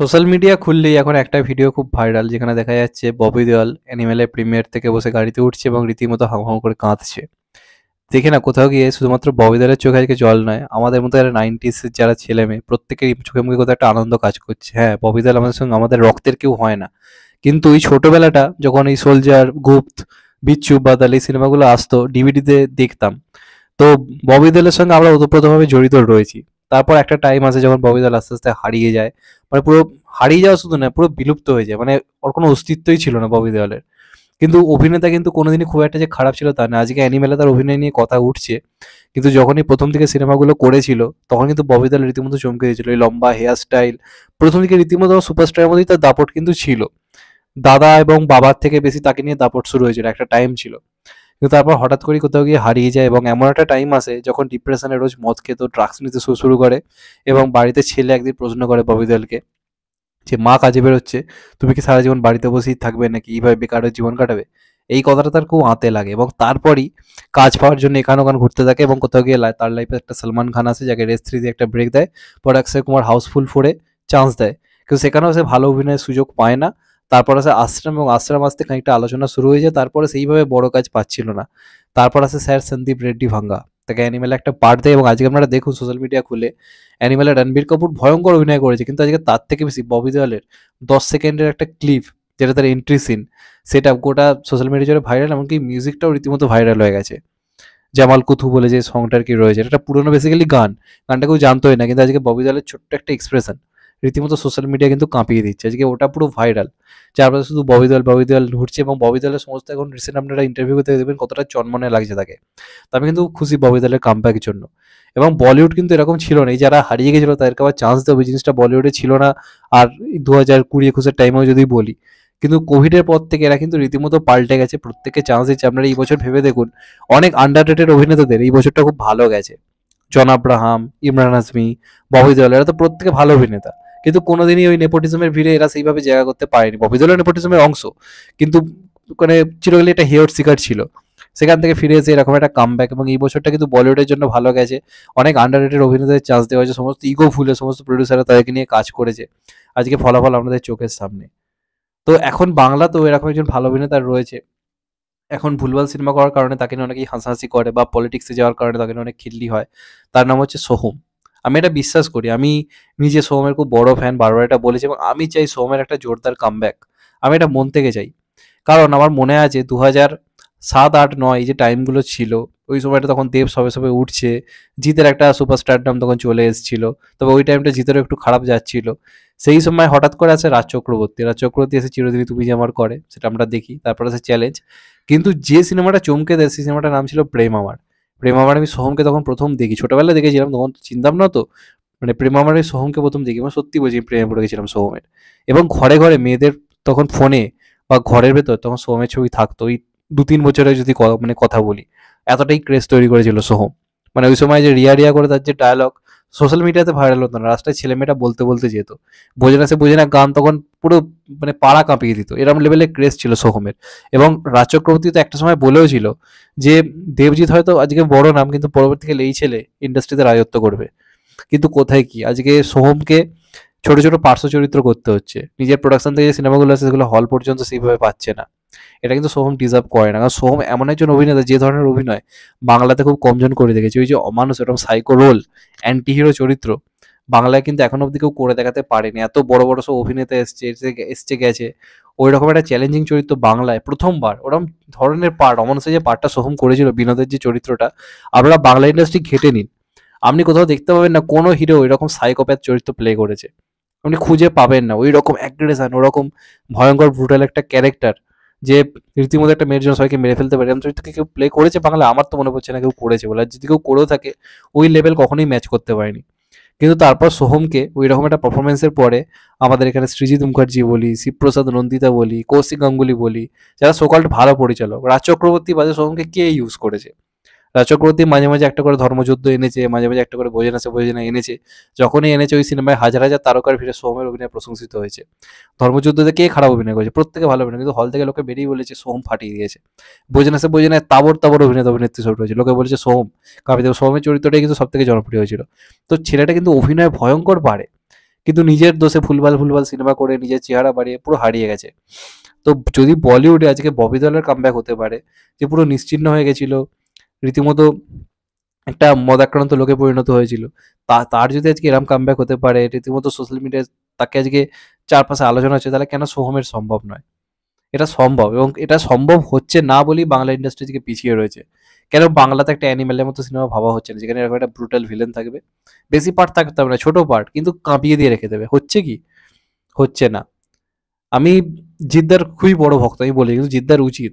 social media খুললেই এখন একটা ভিডিও খুব ভাইরাল যেখানে দেখা যাচ্ছে ববি দেওয়াল অ্যানিমেলের প্রিমিয়ার থেকে বসে গাড়িতে উঠছে এবং রীতিমতো হাঁ করে কাঁদছে দেখে না কোথাও গিয়ে শুধুমাত্র ববি দেওয়ালের চোখে আজকে জল নয় আমাদের মতো একটা নাইনটিসের যারা ছেলে মেয়ে প্রত্যেকেরই চোখে মুখে কোথাও একটা আনন্দ কাজ করছে হ্যাঁ ববি দেওয়াল আমাদের সঙ্গে আমাদের রক্তের কেউ হয় না কিন্তু ওই ছোটোবেলাটা যখন এই সোলজার গুপ্ত বিচ্ছু বাদাল এই সিনেমাগুলো আসতো ডিভিডিতে দেখতাম তো ববি দেওয়ালের সঙ্গে আমরা ওতপ্রোতভাবে জড়িত রয়েছি তারপর একটা টাইম আছে যখন ববি দল আস্তে আস্তে হারিয়ে যায় মানে পুরো হারিয়ে যাওয়া শুধু না পুরো বিলুপ্ত হয়ে যায় মানে ওর কোনো অস্তিত্বই ছিল না ববি দলের কিন্তু অভিনেতা কিন্তু কোনোদিনই খুব একটা যে খারাপ ছিল তা না আজকে অ্যানিমেলে তার অভিনয় নিয়ে কথা উঠছে কিন্তু যখনই প্রথম দিকে সিনেমাগুলো করেছিল তখন কিন্তু দল রীতিমতো চমকে দিয়েছিল এই লম্বা হেয়ার স্টাইল প্রথম দিকে রীতিমতো সুপারস্টারের মধ্যেই তার দাপট কিন্তু ছিল দাদা এবং বাবার থেকে বেশি তাকে নিয়ে দাপট শুরু হয়েছিল একটা টাইম ছিল কিন্তু তারপর হঠাৎ করে কোথাও গিয়ে হারিয়ে যায় এবং এমন একটা টাইম আসে যখন ডিপ্রেশনে রোজ মদ খেতো ড্রাগস নিতে শুরু করে এবং বাড়িতে ছেলে একদিন প্রশ্ন করে ববিদলকে যে মা কাজে বেরোচ্ছে তুমি কি সারা জীবন বাড়িতে বসেই থাকবে নাকি এইভাবে বেকারের জীবন কাটাবে এই কথাটা তার খুব আঁতে লাগে এবং তারপরই কাজ পাওয়ার জন্য এখানে ওখানে ঘুরতে থাকে এবং কোথাও গিয়ে তার লাইফে একটা সলমান খান আসে যাকে রেস থ্রি দিয়ে একটা ব্রেক দেয় পরে অক্ষয় কুমার হাউসফুল ফোরে চান্স দেয় কিন্তু সেখানেও সে ভালো অভিনয়ের সুযোগ পায় না তারপর আসে আশ্রম এবং আশ্রম আসতে খানিকটা আলোচনা শুরু হয়ে যায় তারপরে সেইভাবে বড় কাজ পাচ্ছিল না তারপর আসে স্যার সন্দীপ রেড্ডি ভাঙ্গা তাকে অ্যানিমেলা একটা পার্ট দেয় এবং আজকে আপনারা দেখুন সোশ্যাল মিডিয়া খুলে অ্যানিমেলা রণবীর কাপুর ভয়ঙ্কর অভিনয় করেছে কিন্তু আজকে তার থেকে বেশি ববি দেওয়ালের দশ সেকেন্ডের একটা ক্লিপ যেটা তার এন্ট্রি সিন সেটা গোটা সোশ্যাল মিডিয়া জুড়ে ভাইরাল এমনকি মিউজিকটাও রীতিমতো ভাইরাল হয়ে গেছে জামাল কুথু বলে যে সংটার কি রয়েছে এটা পুরনো বেসিক্যালি গান গানটা কেউ জানতোই না কিন্তু আজকে ববি দেওয়ালের ছোট্ট একটা এক্সপ্রেশন রীতিমতো সোশ্যাল মিডিয়া কিন্তু কাঁপিয়ে দিচ্ছে আজকে ওটা পুরো ভাইরাল চারপাশে শুধু ববি দল ববি দল ঘুরছে এবং ববি দলের সমস্ত এখন রিসেন্ট আপনারা ইন্টারভিউ করতে দেবেন কতটা চন্মনে লাগছে তাকে তো আমি কিন্তু খুশি ববি দলের কামব্যাকের জন্য এবং বলিউড কিন্তু এরকম ছিল না যারা হারিয়ে গেছিলো তাদেরকে আবার চান্স দেবে জিনিসটা বলিউডে ছিল না আর দু হাজার কুড়ি একুশের টাইমেও যদি বলি কিন্তু কোভিডের পর থেকে এরা কিন্তু রীতিমতো পাল্টে গেছে প্রত্যেককে চান্স দিচ্ছে আপনারা এই বছর ভেবে দেখুন অনেক আন্ডাররেটেড অভিনেতাদের এই বছরটা খুব ভালো গেছে জন আব্রাহাম ইমরান আজমি বহিদুল এরা তো প্রত্যেকে ভালো অভিনেতা কিন্তু কোনোদিনই ওই নেপোটিজমের ভিড়ে এরা সেইভাবে জায়গা করতে পারেনি মফিজুল্লাহ নেপোটিজমের অংশ কিন্তু মানে চিরকালে একটা হেয়ার শিকার ছিল সেখান থেকে ফিরে এসে এরকম একটা কাম এবং এই বছরটা কিন্তু বলিউডের জন্য ভালো গেছে অনেক আন্ডার অভিনেতাদের চান্স দেওয়া হয়েছে সমস্ত ইগো ভুলে সমস্ত প্রডিউসাররা তাদেরকে নিয়ে কাজ করেছে আজকে ফলাফল আমাদের চোখের সামনে তো এখন বাংলা তো এরকম একজন ভালো অভিনেতা রয়েছে এখন ভুলভাল সিনেমা করার কারণে তাকে নিয়ে অনেকেই হাসাহাসি করে বা পলিটিক্সে যাওয়ার কারণে তাকে নিয়ে অনেক খিল্লি হয় তার নাম হচ্ছে সোহম আমি এটা বিশ্বাস করি আমি নিজে সোহমের খুব বড় ফ্যান বারবার এটা বলেছি এবং আমি চাই সোহমের একটা জোরদার কামব্যাক আমি এটা মন থেকে চাই কারণ আমার মনে আছে দু হাজার সাত আট নয় যে টাইমগুলো ছিল ওই সময়টা তখন দেব সবে সবে উঠছে জিতের একটা নাম তখন চলে এসেছিল তবে ওই টাইমটা জিতেরও একটু খারাপ যাচ্ছিল সেই সময় হঠাৎ করে আসে রাজ চক্রবর্তী রাজ চক্রবর্তী এসে চিরদিনী তুমি যে আমার করে সেটা আমরা দেখি তারপর আছে চ্যালেঞ্জ কিন্তু যে সিনেমাটা চমকে দেয় সেই সিনেমাটার নাম ছিল প্রেম আমার প্রেম আমার আমি সোহমকে তখন প্রথম দেখি ছোটবেলায় দেখেছিলাম তখন চিনতাম না তো মানে প্রেম আমি সোহমকে প্রথম দেখি মানে সত্যি বলছি প্রেমে পড়ে গেছিলাম সোহমের এবং ঘরে ঘরে মেয়েদের তখন ফোনে বা ঘরের ভেতর তখন সোহমের ছবি থাকতো ওই দু তিন বছরে যদি মানে কথা বলি এতটাই ক্রেজ তৈরি করেছিল সোহম মানে ওই সময় যে রিয়া রিয়া করে তার যে ডায়লগ সোশ্যাল মিডিয়াতে ভাইরাল হতো না রাস্তায় ছেলে মেয়েটা বলতে বলতে যেত বোঝে না সে বোঝে না গান তখন পুরো মানে পাড়া কাঁপিয়ে দিত এরকম লেভেলে ক্রেজ ছিল সোহমের এবং রাজ চক্রবর্তী তো একটা সময় বলেও ছিল যে দেবজিৎ হয়তো আজকে বড় নাম কিন্তু পরবর্তীকালে এই ছেলে ইন্ডাস্ট্রিতে রাজত্ব করবে কিন্তু কোথায় কি আজকে সোহমকে ছোট ছোট পার্শ্ব চরিত্র করতে হচ্ছে নিজের প্রোডাকশন থেকে যে সিনেমাগুলো আছে সেগুলো হল পর্যন্ত সেইভাবে পাচ্ছে না এটা কিন্তু সোহম ডিজার্ভ করে না কারণ সোহম এমন একজন অভিনেতা যে ধরনের অভিনয় বাংলাতে খুব কমজন করে দেখেছে ওই যে অমানুষ এরকম সাইকো রোল অ্যান্টি হিরো চরিত্র বাংলায় কিন্তু এখন অব্দি কেউ করে দেখাতে পারেনি এত বড় বড় সব অভিনেতা এসছে এসছে গেছে ওই রকম একটা চ্যালেঞ্জিং চরিত্র বাংলায় প্রথমবার ওরকম ধরনের পার্ট অমানুষের যে পার্টটা সোহম করেছিল বিনোদের যে চরিত্রটা আপনারা বাংলা ইন্ডাস্ট্রি ঘেটে নিন আপনি কোথাও দেখতে পাবেন না কোনো হিরো এরকম সাইকোপ্যাথ চরিত্র প্লে করেছে আপনি খুঁজে পাবেন না ওই রকম অ্যাগ্রেশন ওরকম ভয়ঙ্কর ব্রুটাল একটা ক্যারেক্টার যে রীতিমতো একটা মেয়ের জন্য সবাইকে মেরে ফেলতে পারে এমন চরিত্রকে কেউ প্লে করেছে বাংলা আমার তো মনে পড়ছে না কেউ করেছে বলে আর যদি কেউ করেও থাকে ওই লেভেল কখনোই ম্যাচ করতে পারেনি কিন্তু তারপর সোহমকে ওই রকম একটা পারফরমেন্সের পরে আমাদের এখানে সৃজিৎ মুখার্জি বলি শিবপ্রসাদ নন্দিতা বলি কৌশিক গাঙ্গুলি বলি যারা সোকাল্ড ভালো পরিচালক রাজ চক্রবর্তী বাজে সোহমকে কে ইউজ করেছে রাজচক্রবর্তী মাঝে মাঝে একটা করে ধর্মযুদ্ধ এনেছে মাঝে মাঝে একটা করে ভোজন সে ভোজনে এনেছে যখনই এনেছে ওই সিনেমায় হাজার হাজার তারকার ভিড়ে সোহমের অভিনয় প্রশংসিত হয়েছে ধর্মযুদ্ধতে কে খারাপ অভিনয় করেছে প্রত্যেকে ভালো অভিনয় কিন্তু হল থেকে লোকে বেরিয়ে বলেছে সোহম ফাটিয়ে দিয়েছে ভোজন আছে ভোজনে তাবর তাবর অভিনেতা অভিনেত্রী শুরু হয়েছে লোকে বলেছে সোহম কাবিদেব সোহমের চরিত্রটাই কিন্তু সব থেকে জনপ্রিয় হয়েছিল তো ছেলেটা কিন্তু অভিনয় ভয়ঙ্কর পারে কিন্তু নিজের দোষে ফুলবাল ফুলবাল সিনেমা করে নিজের চেহারা বাড়িয়ে পুরো হারিয়ে গেছে তো যদি বলিউডে আজকে ববি দলের কামব্যাক হতে পারে যে পুরো নিশ্চিন্ন হয়ে গেছিলো রীতিমতো একটা মদাক্রান্ত লোকে পরিণত হয়েছিল তার যদি আজকে এরম কামব্যাক হতে পারে রীতিমতো সোশ্যাল মিডিয়ায় তাকে আজকে চারপাশে আলোচনা হচ্ছে তাহলে কেন সোহমের সম্ভব নয় এটা সম্ভব এবং এটা সম্ভব হচ্ছে না বলেই বাংলা ইন্ডাস্ট্রি থেকে পিছিয়ে রয়েছে কেন বাংলাতে একটা অ্যানিমেলের মতো সিনেমা ভাবা হচ্ছে না যেখানে এরকম একটা ব্রুটাল ভিলেন থাকবে বেশি পার্ট থাকতে হবে না ছোটো পার্ট কিন্তু কাঁপিয়ে দিয়ে রেখে দেবে হচ্ছে কি হচ্ছে না আমি জিদ্দার খুবই বড় ভক্ত আমি বলি কিন্তু জিদ্দার উচিত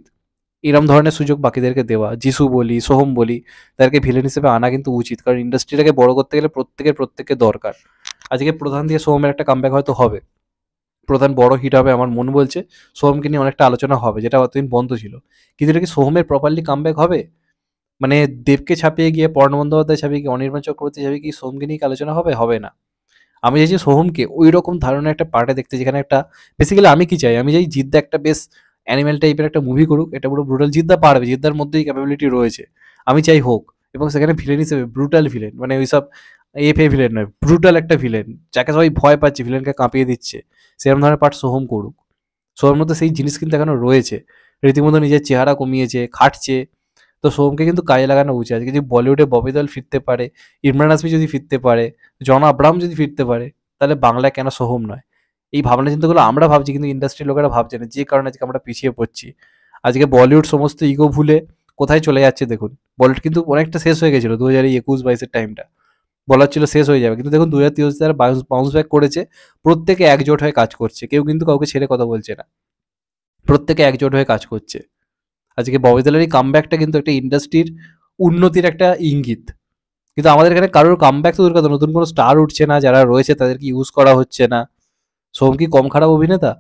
এরম ধরনের সুযোগ বাকিদেরকে দেওয়া যিশু বলি সোহম বলি তাদেরকে ভিলেন হিসেবে আনা কিন্তু উচিত কারণ ইন্ডাস্ট্রিটাকে বড় করতে গেলে প্রত্যেকের প্রত্যেককে দরকার আজকে প্রধান দিয়ে সোহমের একটা কামব্যাক হয়তো হবে প্রধান বড় হিট হবে আমার মন বলছে সোহমকে নিয়ে অনেকটা আলোচনা হবে যেটা অতদিন বন্ধ ছিল কিন্তু এটা কি সোহমের প্রপারলি কামব্যাক হবে মানে দেবকে ছাপিয়ে গিয়ে পর্ণ বন্দ্যোপাধ্যায় ছাপিয়ে গিয়ে অনির্বাণ চক্রবর্তী ছাপিয়ে কি সোহমকে নিয়ে আলোচনা হবে হবে না আমি চাইছি সোহমকে ওই রকম ধারণা একটা পার্টে দেখতে যেখানে একটা বেসিক্যালি আমি কি চাই আমি চাই জিদ্দা একটা বেশ অ্যানিমেল টাইপের একটা মুভি করুক এটা পুরো ব্রুটাল জিদ্দা পারবে জিদ্দার মধ্যেই ক্যাপাবিলিটি রয়েছে আমি চাই হোক এবং সেখানে ভিলেন হিসেবে ব্রুটাল ভিলেন মানে ওইসব এফ এ ভিলেন নয় ব্রুটাল একটা ভিলেন যাকে সবাই ভয় পাচ্ছে ভিলেনকে কাঁপিয়ে দিচ্ছে সেরকম ধরনের পার্ট সোহম করুক সোহমের মধ্যে সেই জিনিস কিন্তু এখনও রয়েছে রীতিমতো নিজের চেহারা কমিয়েছে খাটছে তো সোহমকে কিন্তু কাজে লাগানো উচিত আজকে যদি বলিউডে ববি দল ফিরতে পারে ইমরান আসমি যদি ফিরতে পারে জন আব্রাহাম যদি ফিরতে পারে তাহলে বাংলা কেন সোহম নয় এই ভাবনা চিন্তাগুলো আমরা ভাবছি কিন্তু ইন্ডাস্ট্রির লোকেরা ভাবছে না যে কারণে আজকে আমরা পিছিয়ে পড়ছি আজকে বলিউড সমস্ত ইগো ভুলে কোথায় চলে যাচ্ছে দেখুন বলিউড কিন্তু অনেকটা শেষ হয়ে গেছিলো দু হাজার একুশ বাইশের টাইমটা বলার ছিল শেষ হয়ে যাবে কিন্তু দেখুন দু হাজার তেইশ তারা বাউন্স ব্যাক করেছে প্রত্যেকে একজোট হয়ে কাজ করছে কেউ কিন্তু কাউকে ছেড়ে কথা বলছে না প্রত্যেকে একজোট হয়ে কাজ করছে আজকে ববিতালের এই কামব্যাকটা কিন্তু একটা ইন্ডাস্ট্রির উন্নতির একটা ইঙ্গিত কিন্তু আমাদের এখানে কারোর কামব্যাক তো দরকার নতুন কোনো স্টার উঠছে না যারা রয়েছে তাদেরকে ইউজ করা হচ্ছে না সোহম কি কম খারাপ অভিনেতা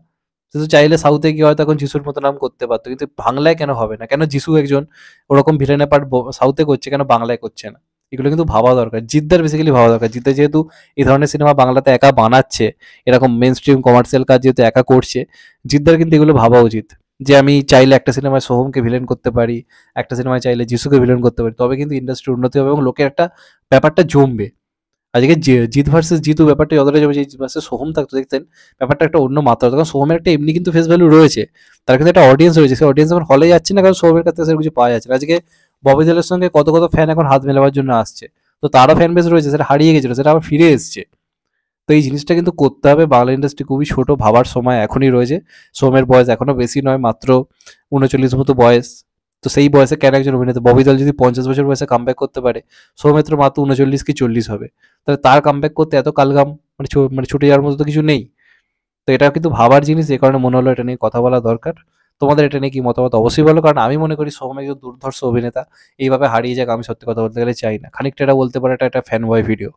সে তো চাইলে সাউথে গিয়ে হয়তো এখন যিশুর মতো নাম করতে পারতো কিন্তু বাংলায় কেন হবে না কেন যিশু একজন ওরকম ভিলেনের পার্ট সাউথে করছে কেন বাংলায় করছে না এগুলো কিন্তু ভাবা দরকার জিদ্দার বেসিক্যালি ভাবা দরকার জিদ্দার যেহেতু এই ধরনের সিনেমা বাংলাতে একা বানাচ্ছে এরকম মেন স্ট্রিম কমার্শিয়াল কাজ যেহেতু একা করছে জিদ্দার কিন্তু এগুলো ভাবা উচিত যে আমি চাইলে একটা সিনেমায় সোহমকে ভিলেন করতে পারি একটা সিনেমায় চাইলে যিশুকে ভিলেন করতে পারি তবে কিন্তু ইন্ডাস্ট্রি উন্নতি হবে এবং লোকের একটা ব্যাপারটা জমবে আজকে জিত ভার্সেস জিতু ব্যাপারটা যতটা যাবে জিত ভার্সেস সোহম থাকতো দেখতেন ব্যাপারটা একটা অন্য মাত্রা কারণ সোহমের একটা এমনি কিন্তু ফেস ভ্যালু রয়েছে তার কিন্তু একটা অডিয়েন্স রয়েছে সেই অডিয়েন্স এখন হলে যাচ্ছে না কারণ সোহমের কাছে সেরকম কিছু পাওয়া যাচ্ছে আজকে ববি দলের সঙ্গে কত কত ফ্যান এখন হাত মেলাবার জন্য আসছে তো তারও ফ্যান বেস রয়েছে সেটা হারিয়ে গেছিলো সেটা আবার ফিরে এসছে তো এই জিনিসটা কিন্তু করতে হবে বাংলা ইন্ডাস্ট্রি খুবই ছোট ভাবার সময় এখনই রয়েছে সোমের বয়স এখনও বেশি নয় মাত্র উনচল্লিশ মতো বয়স তো সেই বয়সে কেন একজন অভিনেতা ববি দল যদি পঞ্চাশ বছর বয়সে কামব্যাক করতে পারে সৌমিত্র মাত্র উনচল্লিশ কি চল্লিশ হবে তাহলে তার কামব্যাক করতে এত কালগাম মানে মানে ছুটে যাওয়ার মতো তো কিছু নেই তো এটা কিন্তু ভাবার জিনিস এ কারণে মনে হলো এটা নিয়ে কথা বলা দরকার তোমাদের এটা নিয়ে কি মতামত অবশ্যই বলো কারণ আমি মনে করি সৌম একজন দুর্ধর্ষ অভিনেতা এইভাবে হারিয়ে যাক আমি সত্যি কথা বলতে গেলে চাই না খানিকটা এটা বলতে পারে এটা একটা ফ্যান বয় ভিডিও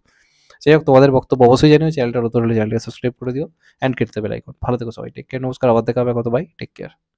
যাই হোক তোমাদের বক্তব্য অবশ্যই জানিও চ্যানেলটা নতুন হলে চ্যানেলটা সাবস্ক্রাইব করে দিও অ্যান্ড কেটতে বেলাইকন ভালো থেকো সবাই টেক কেয়ার নমস্কার আবার দেখা হবে কত বাই টেক কেয়ার